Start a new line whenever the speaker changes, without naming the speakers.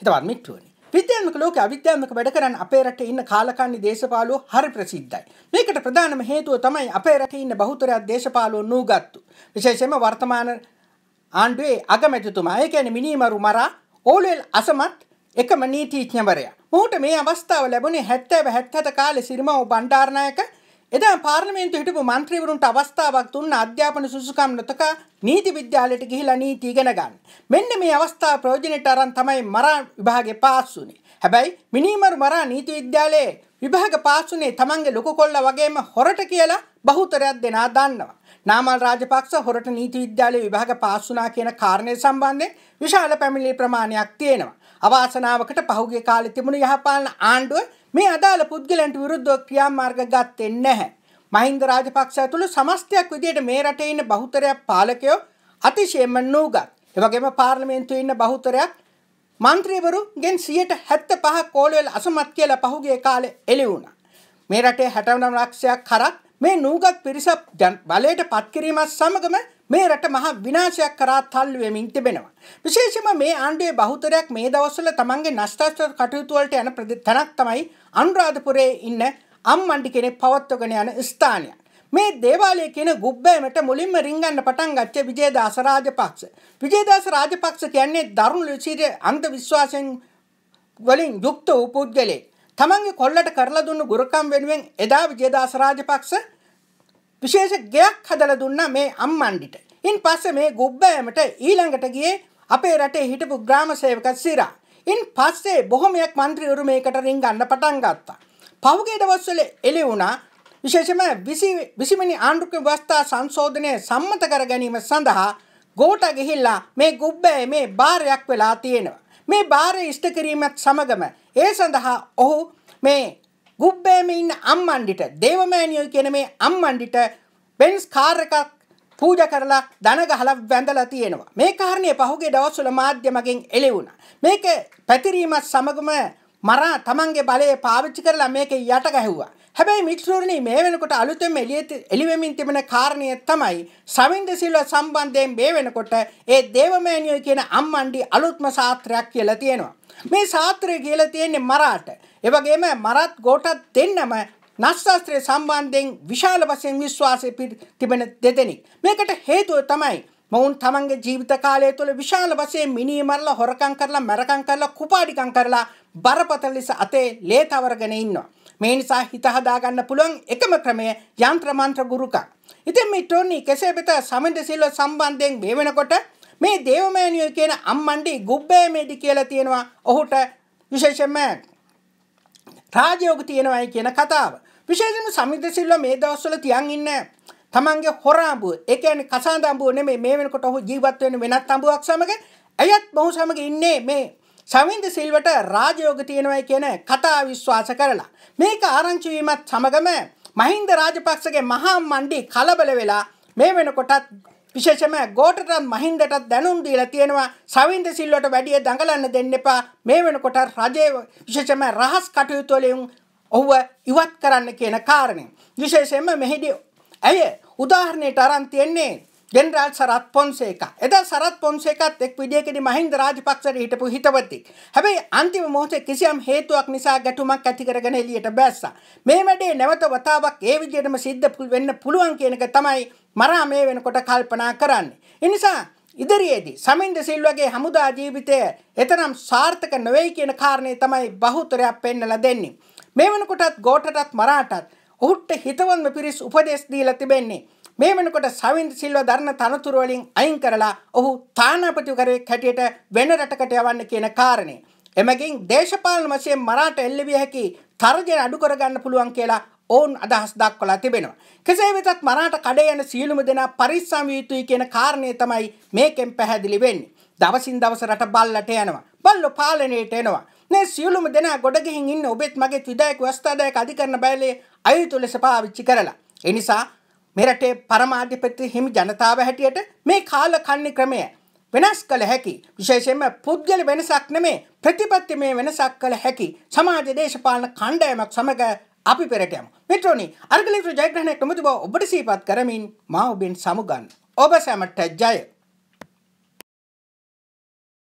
හිතවත් මිත්‍රවනි විද්‍යාත්මක ලෝකයේ අවිද්‍යාත්මක වැඩ කරන අපේ රටේ ඉන්න කාලකන්ණි දේශපාලුවෝ හරි ප්‍රසිද්ධයි. මේකට ප්‍රධානම හේතුව තමයි අපේ රටේ ඉන්න බහුතරයක් දේශපාලුවෝ නූගත්තු. විශේෂයෙන්ම වර්තමාන ආණ්ඩුවේ අගමැතිතුමා, ඒ කියන්නේ මිනීමරු මරා ඕලෙල් අසමත් එකම නීතිඥවරයා. මොහුට මේ අවස්ථාව ලැබුණේ 70 77 කාලේ සිරිමා බණ්ඩාරනායක එදා පාර්ලිමේන්තු හිටපු මන්ත්‍රීවරුන්ට අවස්ථාවක් දුන්න අධ්‍යාපන සුසුකම් නොතක නීති විද්‍යාලයට ගිහිලා නීති ඉගෙන ගන්න. මෙන්න මේ අවස්ථාව ප්‍රයෝජනට අරන් තමයි මරා විභාගේ පාස් වුනේ. හැබැයි මිනීමරු මරා නීති විද්‍යාලයේ විභාග පාස් වුනේ තමන්ගේ ලොකු කොල්ල වගේම හොරට කියලා බහුතරයක් දෙනා දන්නවා. නාමල් රාජපක්ෂ හොරට නීති විද්‍යාලයේ විභාග පාස් වුණා කියන කාරණය සම්බන්ධයෙන් විශාල පැමිණිලි ප්‍රමාණයක් තියෙනවා. අවාසනාවකට පහුගිය කාලේ තිබුණු යහපාලන ආණ්ඩුව මේ අදාළ පුද්ගලයන්ට විරුද්ධව ක්‍රියාමාර්ග ගත්තේ නැහැ. මහින්ද රාජපක්ෂ ඇතුළු සමස්තයක් විදියට මේ රටේ ඉන්න බහුතරයක් පාලකයෝ අතිශයම නූගත්. ඒ වගේම පාර්ලිමේන්තුවේ ඉන්න බහුතරයක් മന്ത്രിවරුගෙන් 75ක් කෝලවල අසමත් කියලා පහුගිය කාලේ එළි වුණා. මේ රටේ 69 ලක්ෂයක් කරක් මේ නූගත් පිරිස බලයට පත් කිරීමත් සමගම මේ රට මහා විනාශයක් කරා තල්ලු වෙමින් තිබෙනවා. විශේෂයෙන්ම මේ ආණ්ඩුවේ බහුතරයක් මේ දවස්වල තමන්ගේ නෂ්ටාස්ත්‍ර කටයුතු වලට යන තැනක් තමයි අනුරාධපුරයේ ඉන්න අම්මණ්ඩි කෙනෙක් පවත්වගෙන යන ස්ථානය. මේ දේවාලය කියන ගුබ්බෑමට මුලින්ම රිංගන්න පටන් ගත්තේ විජේදාස රාජපක්ෂ. විජේදාස රාජපක්ෂ කියන්නේ දරුණු ලෙසිර අන්ධ විශ්වාසයෙන් වලින් යුක්ත වූ පුද්ගලෙක්. තමන්ගේ කොල්ලට කරලා දුන්න ගුරුකම් වෙනුවෙන් එදා විජේදාස රාජපක්ෂ විශේෂ ගෙයක් හදලා දුන්නා මේ අම්මණ්ඩිට. ඉන් පස්සේ මේ ගොබ්බෑමට ඊළඟට ගියේ අපේ රටේ හිටපු ග්‍රාම සේවක සිරා. ඉන් පස්සේ බොහොමයක් മന്ത്രിවරු මේකට රින් ගන්න පටන් ගත්තා. පහුගිය දවස්වල එළි වුණා විශේෂයෙන්ම 20 20 වෙනි ආණ්ඩුක්‍රම ව්‍යවස්ථා සංශෝධනය සම්මත කර ගැනීම සඳහා ගෝට ගිහිල්ලා මේ ගුබ්බේ මේ බාරයක් වෙලා තියෙනවා. මේ බාරය ඉෂ්ට කිරීමත් සමගම ඒ සඳහා ඔහු මේ ගුබ්බේම ඉන්න අම්මන්ඩිට දේවමෑනියෝ කියන මේ අම්මන්ඩිට බෙන්ස් කාර් එකක් පූජ කරලා දන ගහලා වැඳලා තියෙනවා. මේ කාරණය පහුගේ දවස්වල මාධ්‍යමකින් එළෙවුණා. මේක පැතිරීමත් සමගම මරා තමන්ගේ බලය පාවිච්චි කරලා මේක යට ගැහුවා. හැබැයි මිත්‍රෝරණී මේ වෙනකොට අලුතෙන් එළිවෙමින් තිබෙන කාරණය තමයි සවින්ද සිල්ව සම්බන්ධයෙන් මේ වෙනකොට ඒ දේවමෑනියෝ කියන අම්මන්ඩි අලුත්ම සාත්‍රයක් කියලා තියෙනවා. මේ සාත්‍රය කියලා තියෙන්නේ මරාට. එවගේම මරත් ගෝටත් දෙන්නම නස්සාස්ත්‍රය සම්බන්ධයෙන් විශාල වශයෙන් විශ්වාසය තිබෙන දෙදෙනෙක්. මේකට හේතුව තමයි මොවුන් තමන්ගේ ජීවිත කාලය තුළ විශාල වශයෙන් මිනී මරලා හොරකම් කරලා මැරකම් කරලා කුපාඩිකම් කරලා බරපතල ලෙස අතේ ලේ තවරගෙන ඉන්නවා. මේ නිසා හිත හදාගන්න පුළුවන් එකම ක්‍රමය යන්ත්‍ර මන්ත්‍ර ගුරුකක්. ඉතින් මේ ටෝනි කෙසේ වෙත සමන්දසිල්ව සම්බන්ධයෙන් මේ වෙනකොට මේ දේවමෑනියෝ කියන අම්මන්ඩි ගුබ්බෑමේදි කියලා තියෙනවා. ඔහුට විශේෂයෙන්ම රාජයෝග තියෙනවයි කියන කතාව. විශේෂම සමිදසිල්ල මේ දවස්වල තියන් ඉන්න. තමන්ගේ හොරාඹුව ඒ කියන්නේ කසාඳඹුව නෙමෙයි මේ වෙනකොට ඔහු ජීවත් වෙන වෙනත් අඹුවක් සමග ඇයත් මොහු සමග ඉන්නේ මේ සමින්ද සිල්වට රාජයෝග තියෙනවයි කියන කතා විශ්වාස කරලා. මේක ආරංචි වීමත් සමගම මහින්ද රාජපක්ෂගේ මහා මණ්ඩි කලබල වෙලා මේ වෙනකොටත් විශේෂම ගෝටටත් මහින්දටත් දැනුම් දීලා තියෙනවා සවින්ද සිල්වට වැඩිය දඟලන්න දෙන්න එපා මේ වෙනකොට රජයේ විශේෂම රහස් කටයුතු වලින් ඔහුව ඉවත් කරන්න කියන කාරණේ. විශේෂයෙන්ම මෙහිදී ඇය උදාහරණයට අරන් තියෙන්නේ ජෙනරාල් සරත් පොන්සේකා. එදා සරත් පොන්සේකාත් එක් විදියකදී මහින්ද රාජපක්ෂට හිටපු හිතවතෙක්. හැබැයි අන්තිම මොහොතේ කිසියම් හේතුවක් නිසා ගැටුමක් ඇති කරගෙන එළියට බැස්සා. මේ වැඩේ නැවත වතාවක් ඒ විදියටම සිද්ධ වෙන්න පුළුවන් කියන එක තමයි මරා මේ වෙනකොට කල්පනා කරන්නේ. එනිසා ඉදිරියේදී සමින්ද සිල්වගේ හමුදා ජීවිතය එතරම් සාර්ථක නොවේ කියන කාරණය තමයි බහුතරයක් පෙන්නලා දෙන්නේ. මේ වෙනකොටත් ගෝටටත් මරාටත් ඔහුට හිතවන්ම පිරිස් උපදෙස් දීලා තිබෙන්නේ. මේ වෙනකොට සවින්ද සිල්ව ධර්ණ තනතුරු වලින් අයින් කරලා ඔහු තානාපතිවරයෙක් හැටියට වෙන රටකට යවන්න කියන කාරණේ. එමගින් දේශපාලන වශයෙන් මරාට එල්ලවිය හැකි තර්ජන අඩු කරගන්න පුළුවන් කියලා ඔවුන් අදහස් දක්වලා තිබෙනවා. කෙසේ වෙතත් මරාට කඩේ යන සියලුම දෙනා පරිස්සම් විය යුතුයි කියන කාරණය තමයි මේකෙන් පැහැදිලි වෙන්නේ. දවසින් දවස රට බල්ලට යනවා. බල්ලෝ පාලනයට එනවා. මේ සියලුම දෙනා ගොඩ ගිහින් ඉන්න ඔබෙත් මගේ විධායක ව්‍යවස්ථාදායක අධිකරණ බැලේ අයුතු ලෙස පාවිච්චි කරලා. ඒ නිසා මෙරටේ පරමාධිපති හිමි ජනතාව හැටියට මේ කාල කන්නේ ක්‍රමය වෙනස් කළ හැකි විශේෂයෙන්ම පුද්ගල වෙනසක් නෙමේ ප්‍රතිපත්තිමය වෙනසක් කළ හැකි සමාජ දේශපාලන කණ්ඩායමක් සමග අපි පෙරටයම මිත්‍රෝනි අර්ගලිතු ජයග්‍රහණයක් නොමති බව ඔබට සීපත් කරමින් මා ඔබෙන් සමුගන්න ඔබ සෑමට ජය